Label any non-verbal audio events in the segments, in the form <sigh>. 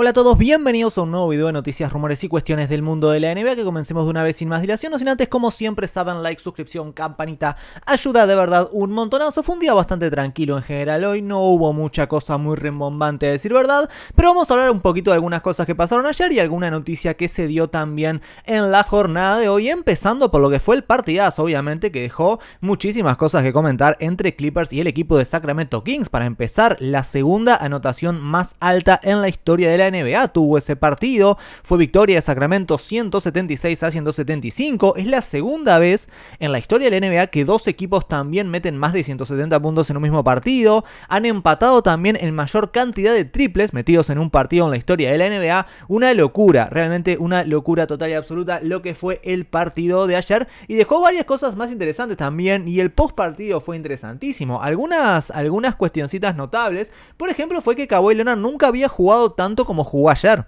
Hola a todos, bienvenidos a un nuevo video de noticias, rumores y cuestiones del mundo de la NBA que comencemos de una vez sin más dilación, no sin antes como siempre saben, like, suscripción, campanita, ayuda de verdad un montonazo, fue un día bastante tranquilo en general hoy, no hubo mucha cosa muy rembombante a decir verdad, pero vamos a hablar un poquito de algunas cosas que pasaron ayer y alguna noticia que se dio también en la jornada de hoy, empezando por lo que fue el partidazo obviamente que dejó muchísimas cosas que comentar entre Clippers y el equipo de Sacramento Kings para empezar la segunda anotación más alta en la historia de la NBA tuvo ese partido. Fue victoria de Sacramento 176 a 175. Es la segunda vez en la historia de la NBA que dos equipos también meten más de 170 puntos en un mismo partido. Han empatado también en mayor cantidad de triples metidos en un partido en la historia de la NBA. Una locura, realmente una locura total y absoluta lo que fue el partido de ayer. Y dejó varias cosas más interesantes también. Y el post partido fue interesantísimo. Algunas, algunas cuestioncitas notables. Por ejemplo, fue que Kawhi Leonard nunca había jugado tanto como jugó ayer.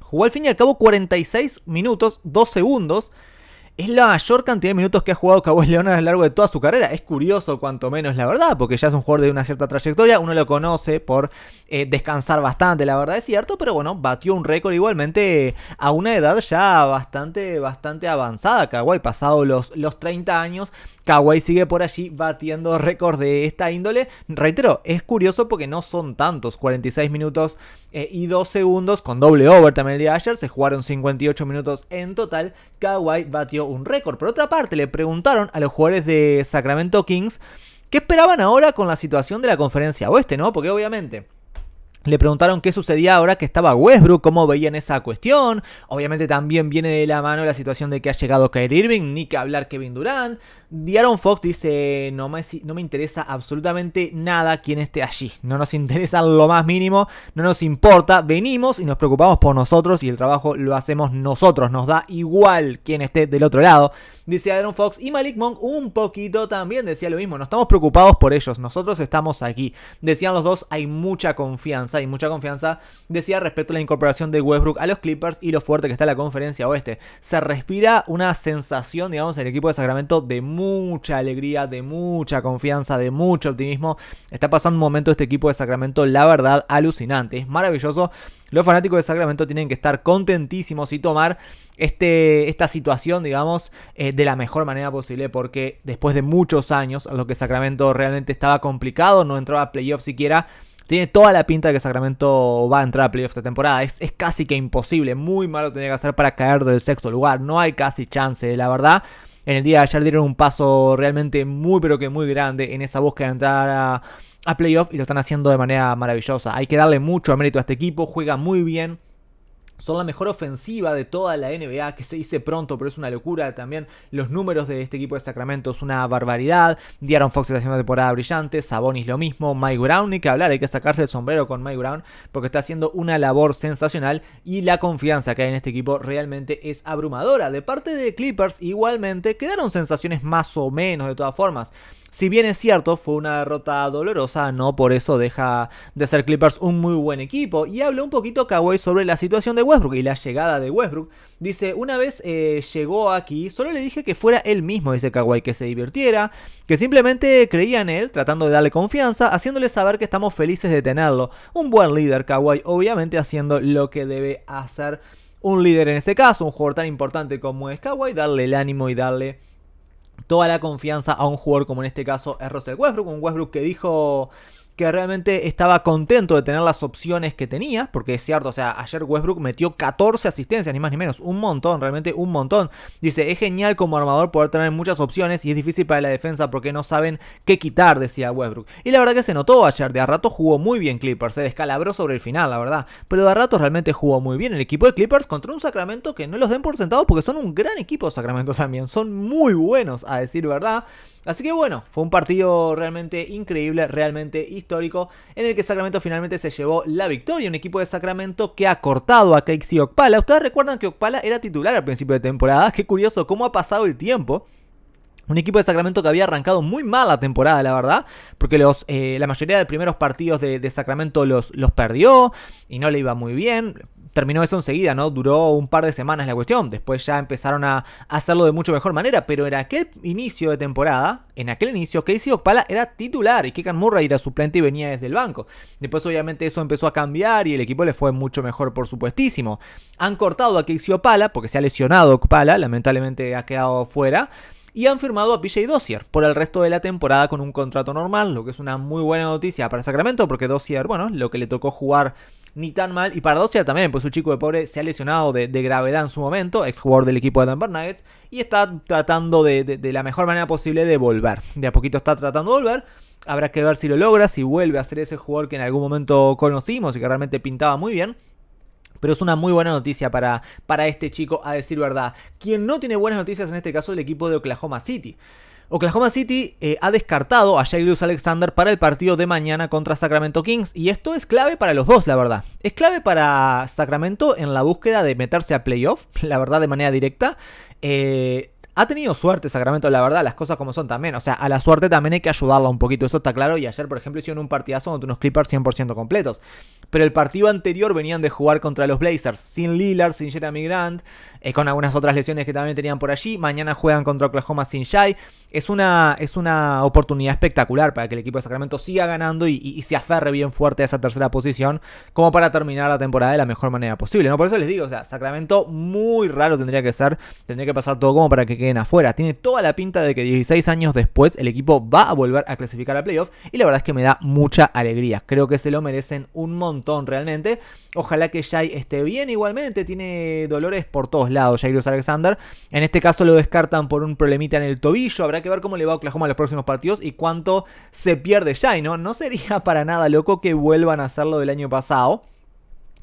Jugó al fin y al cabo 46 minutos, 2 segundos. Es la mayor cantidad de minutos que ha jugado Kawhi Leon a lo largo de toda su carrera. Es curioso, cuanto menos, la verdad, porque ya es un jugador de una cierta trayectoria. Uno lo conoce por eh, descansar bastante, la verdad es cierto, pero bueno, batió un récord igualmente eh, a una edad ya bastante, bastante avanzada. Kawhi, pasado los, los 30 años, Kawhi sigue por allí batiendo récord de esta índole. Reitero, es curioso porque no son tantos, 46 minutos eh, y 2 segundos con doble over también el día de ayer, se jugaron 58 minutos en total, Kawhi batió un récord. Por otra parte, le preguntaron a los jugadores de Sacramento Kings ¿Qué esperaban ahora con la situación de la conferencia oeste, no? Porque obviamente le preguntaron qué sucedía ahora que estaba Westbrook, cómo veían esa cuestión. Obviamente también viene de la mano la situación de que ha llegado Kyrie Irving, ni que hablar Kevin Durant. Diaron Fox dice, no me, interesa absolutamente nada quien esté allí. No nos interesa lo más mínimo, no nos importa. Venimos y nos preocupamos por nosotros y el trabajo lo hacemos nosotros. Nos da igual quién esté del otro lado. Dice Aaron Fox y Malik Monk un poquito también decía lo mismo. No estamos preocupados por ellos, nosotros estamos aquí. Decían los dos, hay mucha confianza y mucha confianza, decía respecto a la incorporación de Westbrook a los Clippers y lo fuerte que está la conferencia oeste. Se respira una sensación, digamos, en el equipo de Sacramento de mucha alegría, de mucha confianza, de mucho optimismo. Está pasando un momento este equipo de Sacramento, la verdad, alucinante. Es maravilloso. Los fanáticos de Sacramento tienen que estar contentísimos y tomar este, esta situación, digamos, eh, de la mejor manera posible, porque después de muchos años, a los que Sacramento realmente estaba complicado, no entraba a playoffs siquiera, tiene toda la pinta de que Sacramento va a entrar a playoff esta temporada. Es, es, casi que imposible. Muy malo tenía que hacer para caer del sexto lugar. No hay casi chance, la verdad. En el día de ayer dieron un paso realmente muy pero que muy grande en esa búsqueda de entrar a, a playoff y lo están haciendo de manera maravillosa. Hay que darle mucho mérito a este equipo. Juega muy bien son la mejor ofensiva de toda la NBA, que se dice pronto, pero es una locura también. Los números de este equipo de Sacramento es una barbaridad. Diaron Fox está haciendo una temporada brillante, Sabonis lo mismo, Mike Brown, ni que hablar, hay que sacarse el sombrero con Mike Brown, porque está haciendo una labor sensacional y la confianza que hay en este equipo realmente es abrumadora. De parte de Clippers, igualmente, quedaron sensaciones más o menos de todas formas. Si bien es cierto, fue una derrota dolorosa, no por eso deja de ser Clippers un muy buen equipo. Y habla un poquito Kawhi sobre la situación de Westbrook y la llegada de Westbrook. Dice, una vez eh, llegó aquí, solo le dije que fuera él mismo, dice Kawhi, que se divirtiera, que simplemente creía en él, tratando de darle confianza, haciéndole saber que estamos felices de tenerlo. Un buen líder, Kawhi, obviamente haciendo lo que debe hacer un líder en ese caso, un jugador tan importante como es Kawhi, darle el ánimo y darle toda la confianza a un jugador como en este caso es Russell Westbrook, un Westbrook que dijo que realmente estaba contento de tener las opciones que tenía, porque es cierto, o sea, ayer Westbrook metió 14 asistencias, ni más ni menos, un montón, realmente un montón. Dice, es genial como armador poder tener muchas opciones y es difícil para la defensa porque no saben qué quitar, decía Westbrook. Y la verdad que se notó ayer, de a rato jugó muy bien Clippers, se descalabró sobre el final, la verdad, pero de a rato realmente jugó muy bien el equipo de Clippers contra un Sacramento que no los den por sentado, porque son un gran equipo Sacramento también, son muy buenos, a decir verdad. Así que bueno, fue un partido realmente increíble, realmente histórico, en el que Sacramento finalmente se llevó la victoria. Un equipo de Sacramento que ha cortado a y Okpala. Ustedes recuerdan que Okpala era titular al principio de temporada. <laughs> Qué curioso cómo ha pasado el tiempo. Un equipo de Sacramento que había arrancado muy mal la temporada, la verdad, porque los, eh, la mayoría de primeros partidos de, Sacramento los, los, perdió y no le iba muy bien terminó eso enseguida, ¿no? Duró un par de semanas la cuestión. Después ya empezaron a hacerlo de mucho mejor manera. Pero en aquel inicio de temporada, en aquel inicio, Casey Ocpala era titular y Kekan Murray era suplente y venía desde el banco. Después, obviamente, eso empezó a cambiar y el equipo le fue mucho mejor, por supuestísimo. Han cortado a Casey Ocpala porque se ha lesionado Ocpala, lamentablemente ha quedado fuera y han firmado a PJ dosier por el resto de la temporada con un contrato normal, lo que es una muy buena noticia para Sacramento porque Dossier, bueno, lo que le tocó jugar ni tan mal. Y Paradoxia también, pues un chico de pobre se ha lesionado de, gravedad en su momento, ex jugador del equipo de Denver Nuggets, y está tratando de, la mejor manera posible de volver. De a poquito está tratando de volver. Habrá que ver si lo logra, si vuelve a ser ese jugador que en algún momento conocimos y que realmente pintaba muy bien pero es una muy buena noticia para, para este chico, a decir verdad. Quien no tiene buenas noticias en este caso es el equipo de Oklahoma City. Oklahoma City eh, ha descartado a Luz Alexander para el partido de mañana contra Sacramento Kings y esto es clave para los dos, la verdad. Es clave para Sacramento en la búsqueda de meterse a playoff, <laughs> la verdad de manera directa. Eh, ha tenido suerte Sacramento, la verdad, las cosas como son también. O sea, a la suerte también hay que ayudarla un poquito, eso está claro. Y ayer, por ejemplo, hicieron un partidazo donde unos Clippers 100% completos. Pero el partido anterior venían de jugar contra los Blazers, sin Lillard, sin Jeremy Grant, eh, con algunas otras lesiones que también tenían por allí. Mañana juegan contra Oklahoma sin Shai. Es una, es una oportunidad espectacular para que el equipo de Sacramento siga ganando y, se aferre bien fuerte a esa tercera posición, como para terminar la temporada de la mejor manera posible. ¿no? Por eso les digo, o sea, Sacramento muy raro tendría que ser, tendría que pasar todo como para que en afuera. Tiene toda la pinta de que 16 años después el equipo va a volver a clasificar a playoffs y la verdad es que me da mucha alegría. Creo que se lo merecen un montón realmente. Ojalá que Jai esté bien igualmente. Tiene dolores por todos lados, Jairus Alexander. En este caso lo descartan por un problemita en el tobillo. Habrá que ver cómo le va a Oklahoma en los próximos partidos y cuánto se pierde Jai, ¿no? No sería <laughs> para nada loco que vuelvan a hacerlo del año pasado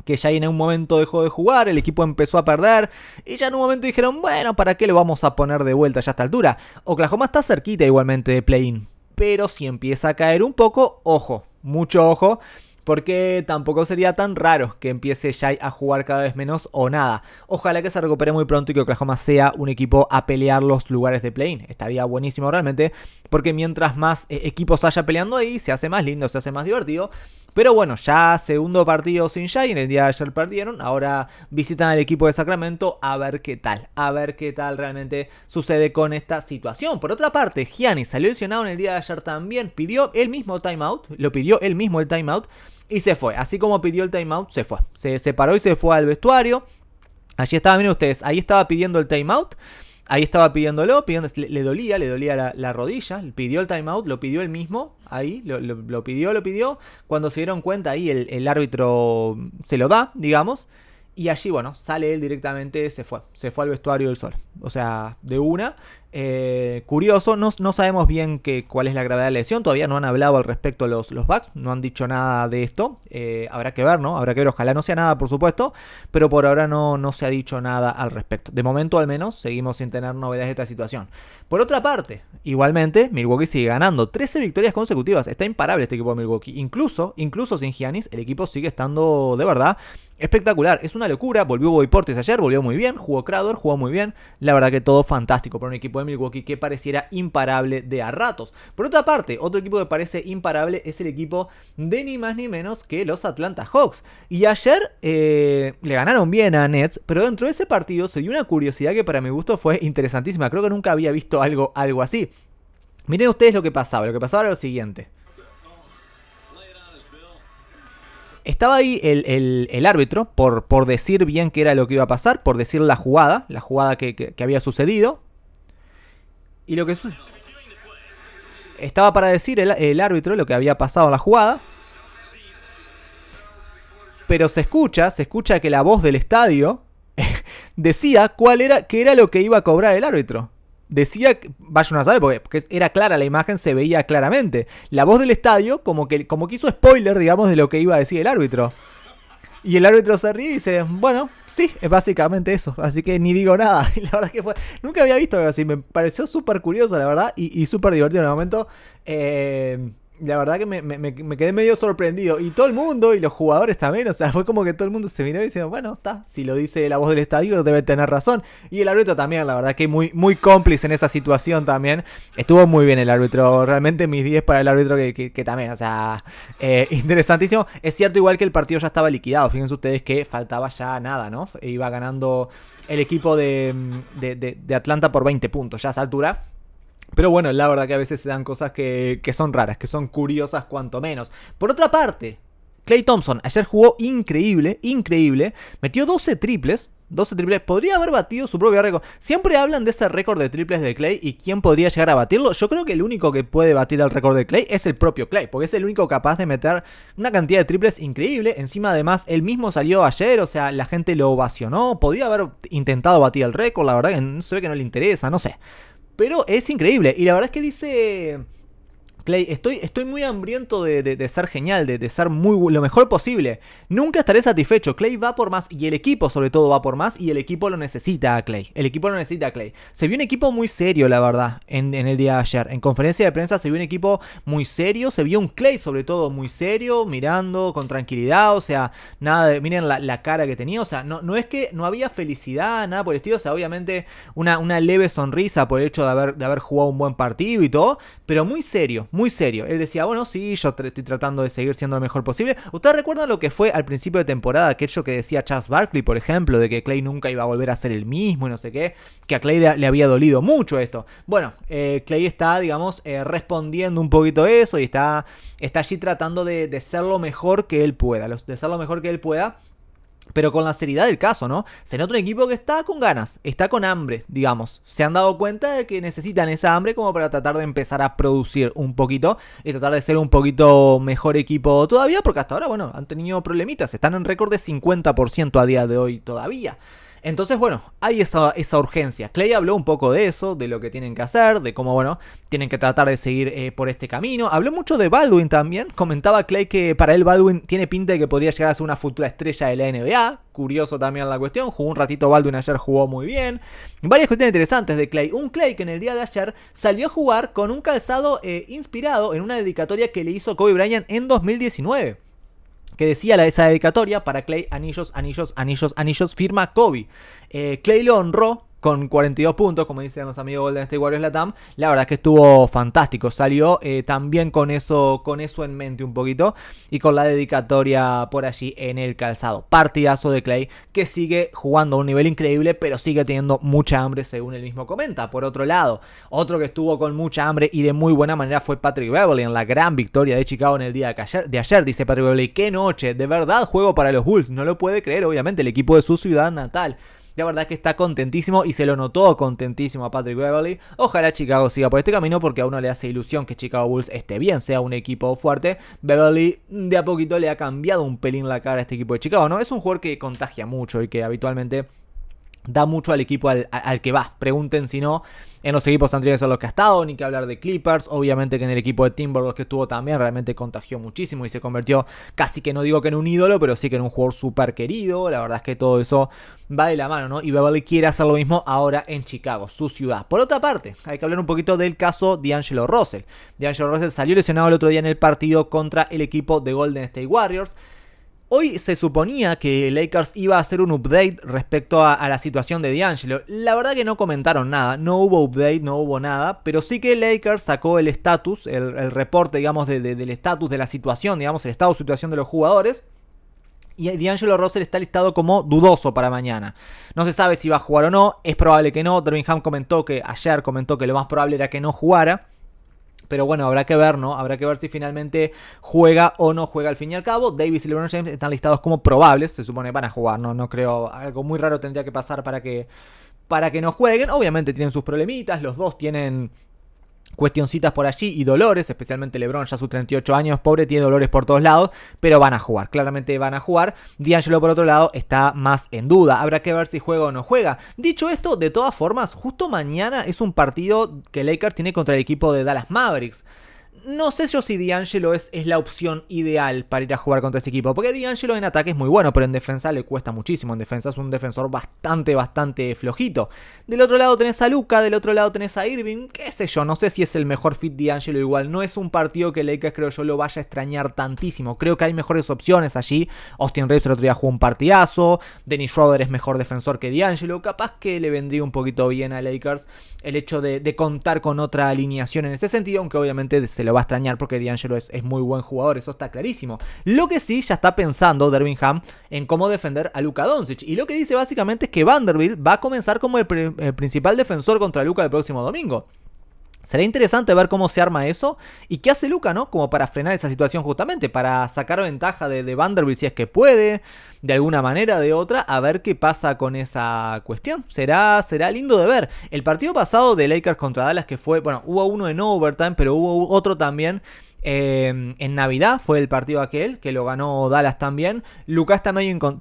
que ya en un momento dejó de jugar, el equipo empezó a perder y ya en un momento dijeron, bueno, ¿para qué lo vamos a poner de vuelta ya a esta altura? Oklahoma está cerquita igualmente de play-in, pero si empieza a caer un poco, ojo, mucho ojo. Porque tampoco sería tan raro que empiece ya a jugar cada vez menos o nada. Ojalá que se recupere muy pronto y que Oklahoma sea un equipo a pelear los lugares de play-in. Estaría buenísimo realmente. Porque mientras más eh, equipos haya peleando ahí, se hace más lindo, se hace más divertido. Pero bueno, ya segundo partido sin y en el día de ayer perdieron, ahora visitan al equipo de Sacramento a ver qué tal, a ver qué tal realmente sucede con esta situación. Por otra parte, Gianni salió lesionado en el día de ayer también, pidió el mismo timeout, lo pidió él mismo el timeout y se fue. Así como pidió el timeout, se fue. Se separó y se fue al vestuario. Allí estaba, miren ustedes, ahí estaba pidiendo el timeout. Ahí estaba pidiéndolo, pidiendo, le, dolía, le dolía la, rodilla, pidió el timeout, lo pidió él mismo, ahí, lo, pidió, lo pidió. Cuando se dieron cuenta, ahí el, el, árbitro se lo da, digamos. Y allí, bueno, sale él directamente, se fue, se fue al vestuario del sol. O sea, de una. Eh, curioso. No, sabemos bien cuál es la gravedad de la lesión. Todavía no han hablado al respecto los, los Bucks. No han dicho nada de esto. Eh, habrá que ver, ¿no? Habrá que ver. Ojalá no sea nada, por supuesto. Pero por ahora no, no se ha dicho nada al respecto. De momento, al menos, seguimos sin tener novedades de esta situación. Por otra parte, igualmente, Milwaukee sigue ganando. 13 victorias consecutivas. Está imparable este equipo de Milwaukee. Incluso, incluso sin Giannis, el equipo sigue estando de verdad espectacular. Es una locura. Volvió Boy Portis ayer. Volvió muy bien. Jugó Crowder. Jugó muy bien. La verdad que todo fantástico para un equipo Milwaukee que pareciera imparable de a ratos. Por otra parte, otro equipo que parece imparable es el equipo de ni más ni menos que los Atlanta Hawks. Y ayer eh, le ganaron bien a Nets, pero dentro de ese partido se dio una curiosidad que para mi gusto fue interesantísima. Creo que nunca había visto algo, algo así. Miren ustedes lo que pasaba. Lo que pasaba era lo siguiente. Estaba ahí el, árbitro por, por, decir bien qué era lo que iba a pasar, por decir la jugada, la jugada que había sucedido, y lo que estaba para decir el, árbitro lo que había pasado en la jugada. Pero se escucha, se escucha que la voz del estadio <laughs> decía cuál era, qué era lo que iba a cobrar el árbitro. Decía, vaya una saber, porque, era clara la imagen, se veía claramente. La voz del estadio como que, como que hizo spoiler, digamos, de lo que iba a decir el árbitro. Y el árbitro se ríe y dice, bueno, sí, es básicamente eso. Así que ni digo nada. <laughs> Y la verdad que fue, nunca había visto algo así. Me pareció súper curioso, la verdad, y, y súper divertido en el momento. Eh, la verdad que me, quedé medio sorprendido. Y todo el mundo, y los jugadores también, o sea, fue como que todo el mundo se miró diciendo, bueno, está, si lo dice la voz del estadio, debe tener razón. Y el árbitro también, la verdad que muy, muy cómplice en esa situación también. Estuvo muy bien el árbitro, realmente mis 10 para el árbitro que, también, o sea, eh, <laughs> interesantísimo. Es cierto igual que el partido ya estaba liquidado, fíjense ustedes que faltaba ya nada, ¿no? Iba ganando el equipo de Atlanta por 20 puntos, ya a esa altura pero bueno, la verdad que a veces se dan cosas que, son raras, que son curiosas cuanto menos. Por otra parte, Clay Thompson ayer jugó increíble, increíble. Metió 12 triples, 12 triples. Podría haber batido su propio récord. Siempre hablan de ese récord de triples de Clay y quién podría llegar a batirlo. Yo creo que el único que puede batir el récord de Clay es el propio Clay, porque es el único capaz de meter una cantidad de triples increíble. Encima, además, él mismo salió ayer, o sea, la gente lo ovacionó. Podía haber intentado batir el récord, la verdad que se ve que no le interesa, no sé. Pero es increíble. Y la verdad es que dice Clay, estoy, estoy muy hambriento de, ser genial, de, de, ser muy lo mejor posible. Nunca estaré satisfecho. Clay va por más y el equipo sobre todo va por más y el equipo lo necesita a Clay. El equipo lo necesita a Clay. Se vio un equipo muy serio, la verdad, en, el día de ayer. En conferencia de prensa se vio un equipo muy serio, se vio un Clay sobre todo muy serio, mirando con tranquilidad, o sea, nada de, miren la, cara que tenía, o sea, no, no es que no había felicidad, nada por el estilo, o sea, obviamente una, una leve sonrisa por el hecho de haber, de haber jugado un buen partido y todo, pero muy serio muy serio. Él decía, bueno, sí, yo estoy tratando de seguir siendo lo mejor posible. ¿Ustedes recuerdan lo que fue al principio de temporada aquello que decía Charles Barkley, por ejemplo, de que Clay nunca iba a volver a ser el mismo y no sé qué? Que a Clay le había dolido mucho esto. Bueno, eh, Clay está, digamos, eh, respondiendo un poquito eso y está, está allí tratando de, de ser lo mejor que él pueda, de ser lo mejor que él pueda pero con la seriedad del caso, ¿no? Se nota un equipo que está con ganas, está con hambre, digamos. Se han dado cuenta de que necesitan esa hambre como para tratar de empezar a producir un poquito y tratar de ser un poquito mejor equipo todavía, porque hasta ahora, bueno, han tenido problemitas. Están en récord de 50% a día de hoy todavía. Entonces, bueno, hay esa, urgencia. Clay habló un poco de eso, de lo que tienen que hacer, de cómo, bueno, tienen que tratar de seguir eh, por este camino. Habló mucho de Baldwin también. Comentaba Clay que para él Baldwin tiene pinta de que podría llegar a ser una futura estrella de la NBA. Curioso también la cuestión. Jugó un ratito Baldwin ayer, jugó muy bien. Varias cuestiones interesantes de Clay. Un Clay que en el día de ayer salió a jugar con un calzado eh, inspirado en una dedicatoria que le hizo Kobe Bryant en 2019 que decía la, esa dedicatoria para Clay, anillos, anillos, anillos, anillos, firma Kobe. Eh, Clay lo honró con 42 puntos, como dicen los amigos Golden State Warriors Latam. La verdad es que estuvo fantástico. Salió eh, también con eso, con eso en mente un poquito y con la dedicatoria por allí en el calzado. Partidazo de Clay que sigue jugando a un nivel increíble, pero sigue teniendo mucha hambre, según él mismo comenta. Por otro lado, otro que estuvo con mucha hambre y de muy buena manera fue Patrick Beverly en la gran victoria de Chicago en el día de ayer. De ayer dice Patrick Beverly, qué noche, de verdad juego para los Bulls. No lo puede creer, obviamente, el equipo de su ciudad natal. La verdad es que está contentísimo y se lo notó contentísimo a Patrick Beverly. Ojalá Chicago siga por este camino porque a uno le hace ilusión que Chicago Bulls esté bien, sea un equipo fuerte. Beverly de a poquito le ha cambiado un pelín la cara a este equipo de Chicago, ¿no? Es un jugador que contagia mucho y que habitualmente da mucho al equipo al, que va. Pregunten si no, en los equipos anteriores a los que ha estado, ni que hablar de Clippers. Obviamente que en el equipo de Timberwolves que estuvo también realmente contagió muchísimo y se convirtió casi que no digo que en un ídolo, pero sí que en un jugador súper querido. La verdad es que todo eso va de la mano, ¿no? Y Beverly quiere hacer lo mismo ahora en Chicago, su ciudad. Por otra parte, hay que hablar un poquito del caso de Angelo Russell. Angelo Russell salió lesionado el otro día en el partido contra el equipo de Golden State Warriors. Hoy se suponía que Lakers iba a hacer un update respecto a, la situación de D'Angelo. La verdad que no comentaron nada, no hubo update, no hubo nada, pero sí que Lakers sacó el estatus, el, reporte, digamos, del estatus de la situación, digamos, el estado de situación de los jugadores. Y D'Angelo Russell está listado como dudoso para mañana. No se sabe si va a jugar o no, es probable que no. Birmingham comentó que ayer comentó que lo más probable era que no jugara. Pero bueno, habrá que ver, ¿no? Habrá que ver si finalmente juega o no juega al fin y al cabo. Davis y LeBron James están listados como probables, se supone van a jugar, ¿no? No creo, algo muy raro tendría que pasar para que, para que no jueguen. Obviamente tienen sus problemitas, los dos tienen cuestioncitas por allí y dolores, especialmente LeBron ya sus 38 años, pobre, tiene dolores por todos lados, pero van a jugar, claramente van a jugar. D'Angelo por otro lado está más en duda, habrá que ver si juega o no juega. Dicho esto, de todas formas, justo mañana es un partido que Lakers tiene contra el equipo de Dallas Mavericks no sé yo si D'Angelo es, es la opción ideal para ir a jugar contra ese equipo. Porque D'Angelo en ataque es muy bueno, pero en defensa le cuesta muchísimo. En defensa es un defensor bastante, bastante flojito. Del otro lado tenés a Luca, del otro lado tenés a Irving. Qué sé yo, no sé si es el mejor fit D'Angelo igual. No es un partido que Lakers creo yo lo vaya a extrañar tantísimo. Creo que hay mejores opciones allí. Austin Reeves el otro día jugó un partidazo. Dennis Schroeder es mejor defensor que D'Angelo. Capaz que le vendría un poquito bien a Lakers el hecho de, de contar con otra alineación en ese sentido, aunque obviamente se lo va a extrañar porque D'Angelo es, muy buen jugador, eso está clarísimo. Lo que sí ya está pensando Dervingham en cómo defender a Luka Doncic. Y lo que dice básicamente es que Vanderbilt va a comenzar como el, el principal defensor contra Luka el próximo domingo. Será interesante ver cómo se arma eso y qué hace Luca, ¿no? Como para frenar esa situación justamente, para sacar ventaja de, de, Vanderbilt si es que puede, de alguna manera, de otra, a ver qué pasa con esa cuestión. Será, será lindo de ver. El partido pasado de Lakers contra Dallas que fue, bueno, hubo uno en overtime, pero hubo otro también Em, en Navidad fue el partido aquel, que lo ganó Dallas también. Lucas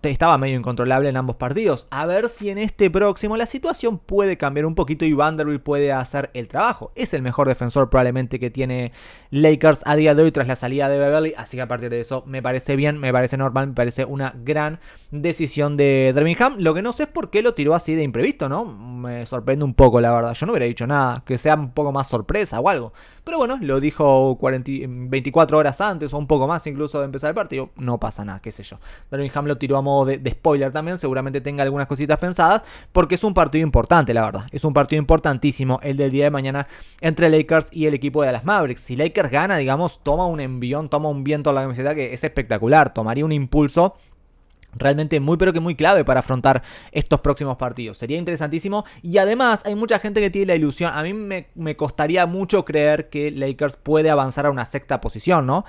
estaba medio incontrolable en ambos partidos. A ver si en este próximo la situación puede cambiar un poquito y Vanderbilt puede hacer el trabajo. Es el mejor defensor probablemente que tiene Lakers a día de hoy tras la salida de Beverly. Así que a partir de eso me parece bien, me parece normal, me parece una gran decisión de Birmingham. Lo que no sé es por qué lo tiró así de imprevisto, ¿no? Me sorprende un poco, la verdad. Yo no hubiera dicho nada, que sea un poco más sorpresa o algo. Pero bueno, lo dijo 24 horas antes o un poco más incluso de empezar el partido. No pasa nada, qué sé yo. Darwin lo tiró a modo de, spoiler también. Seguramente tenga algunas cositas pensadas porque es un partido importante, la verdad. Es un partido importantísimo el del día de mañana entre Lakers y el equipo de las Mavericks. Si Lakers gana, digamos, toma un envión, toma un viento a la camiseta que es espectacular. Tomaría un impulso realmente muy pero que muy clave para afrontar estos próximos partidos. Sería interesantísimo y además hay mucha gente que tiene la ilusión, a mí me, costaría mucho creer que Lakers puede avanzar a una sexta posición, ¿no?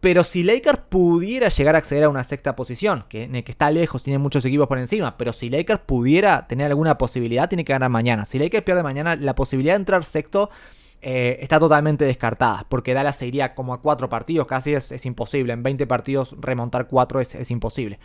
Pero si Lakers pudiera llegar a acceder a una sexta posición, que, que está lejos, tiene muchos equipos por encima, pero si Lakers pudiera tener alguna posibilidad, tiene que ganar mañana. Si Lakers pierde mañana, la posibilidad de entrar sexto eh, está totalmente descartada, porque Dallas se iría como a cuatro partidos, casi es, imposible, en 20 partidos remontar cuatro es, es, imposible.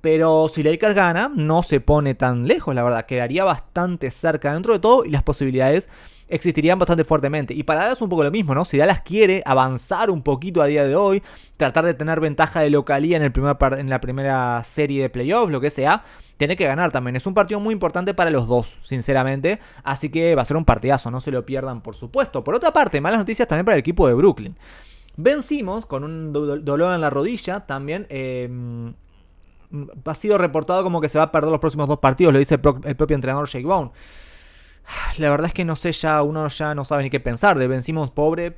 Pero si Lakers gana, no se pone tan lejos, la verdad. Quedaría bastante cerca dentro de todo y las posibilidades existirían bastante fuertemente. Y para Dallas un poco lo mismo, ¿no? Si Dallas quiere avanzar un poquito a día de hoy, tratar de tener ventaja de localía en, el primer en la primera serie de playoffs, lo que sea, tiene que ganar también. Es un partido muy importante para los dos, sinceramente. Así que va a ser un partidazo, no se lo pierdan, por supuesto. Por otra parte, malas noticias también para el equipo de Brooklyn. Vencimos con un dolor en la rodilla también. Eh, ha sido reportado como que se va a perder los próximos dos partidos, lo dice el, propio entrenador Jake Bone. La verdad es que no sé, ya uno ya no sabe ni qué pensar de Ben Simons pobre.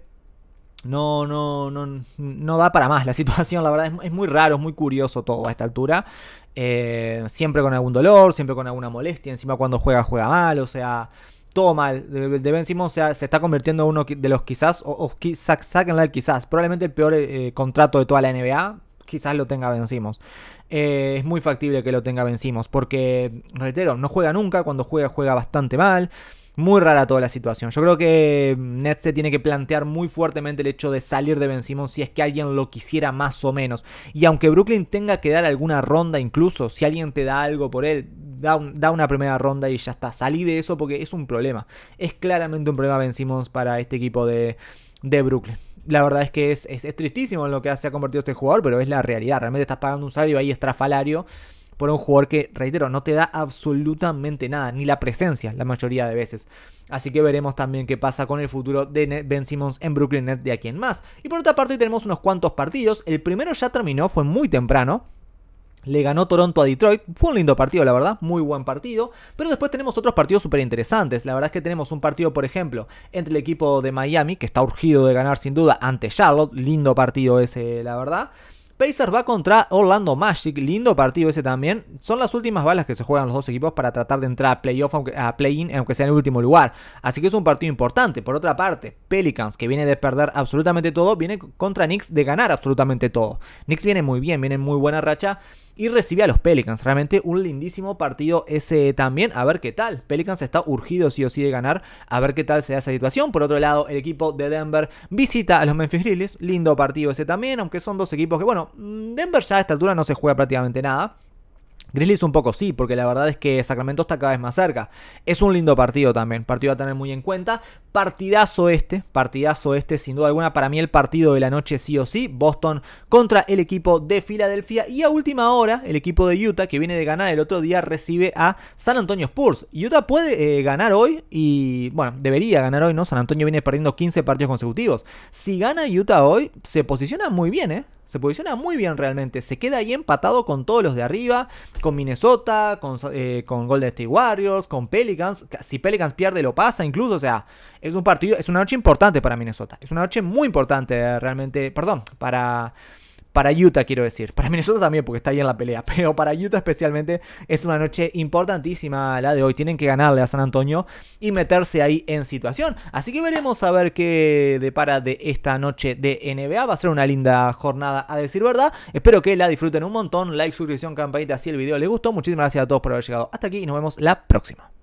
No, no, no, no da para más la <laughs> situación, la verdad es, muy raro, es muy curioso todo a esta altura. Eh, siempre con algún dolor, siempre con alguna molestia, encima cuando juega juega mal, o sea, todo mal. De, Ben Simons se, está convirtiendo en uno de los quizás, o, o el quizás, probablemente el peor eh, contrato de toda la NBA quizás lo tenga vencimos. Eh, es muy factible que lo tenga vencimos, porque, reitero, no juega nunca, cuando juega juega bastante mal. Muy rara toda la situación. Yo creo que Nets se tiene que plantear muy fuertemente el hecho de salir de Ben si es que alguien lo quisiera más o menos. Y aunque Brooklyn tenga que dar alguna ronda incluso, si alguien te da algo por él, da, una primera ronda y ya está. Salí de eso porque es un problema. Es claramente un problema Ben para este equipo de Brooklyn la verdad es que es, tristísimo en lo que se ha convertido este jugador, pero es la realidad. Realmente estás pagando un salario ahí estrafalario por un jugador que, reitero, no te da absolutamente nada, ni la presencia la mayoría de veces. Así que veremos también qué pasa con el futuro de Ben Simmons en Brooklyn Net de aquí en más. Y por otra parte tenemos unos cuantos partidos. El primero ya terminó, fue muy temprano. Le ganó Toronto a Detroit. Fue un lindo partido, la verdad. Muy buen partido. Pero después tenemos otros partidos súper interesantes. La verdad es que tenemos un partido, por ejemplo, entre el equipo de Miami, que está urgido de ganar sin duda, ante Charlotte. Lindo partido ese, la verdad. Pacers va contra Orlando Magic, lindo partido ese también. Son las últimas balas que se juegan los dos equipos para tratar de entrar a playoff, a play-in, aunque sea en el último lugar. Así que es un partido importante. Por otra parte, Pelicans, que viene de perder absolutamente todo, viene contra Knicks de ganar absolutamente todo. Knicks viene muy bien, viene muy buena racha y recibe a los Pelicans. Realmente un lindísimo partido ese también. A ver qué tal. Pelicans está urgido sí o sí de ganar. A ver qué tal se da esa situación. Por otro lado, el equipo de Denver visita a los Memphis Grizzlies. Lindo partido ese también, aunque son dos equipos que, bueno, mm, Denver ya a esta altura no se juega prácticamente nada. Grizzlies un poco sí, porque la verdad es que Sacramento está cada vez más cerca. Es un lindo partido también, partido a tener muy en cuenta. Partidazo este, partidazo este sin duda alguna, para mí el partido de la noche sí o sí, Boston contra el equipo de Filadelfia y a última hora el equipo de Utah que viene de ganar el otro día recibe a San Antonio Spurs. Utah puede eh, ganar hoy y bueno, debería ganar hoy, ¿no? San Antonio viene perdiendo 15 partidos consecutivos. Si gana Utah hoy, se posiciona muy bien, ¿eh? Se posiciona muy bien realmente. Se queda ahí empatado con todos los de arriba. Con Minnesota, eh, con, Golden State Warriors, con Pelicans. Si Pelicans pierde lo pasa incluso. O sea, es un partido, es una noche importante para Minnesota. Es una noche muy importante realmente. Perdón, para para Utah quiero decir, para Minnesota también porque está ahí en la pelea, <laughs> pero para Utah especialmente es una noche importantísima la de hoy. Tienen que ganarle a San Antonio y meterse ahí en situación. Así que veremos a ver qué depara de esta noche de NBA. Va a ser una linda jornada a decir verdad. Espero que la disfruten un montón. Like, suscripción, campanita si el video les gustó. Muchísimas gracias a todos por haber llegado hasta aquí y nos vemos la próxima.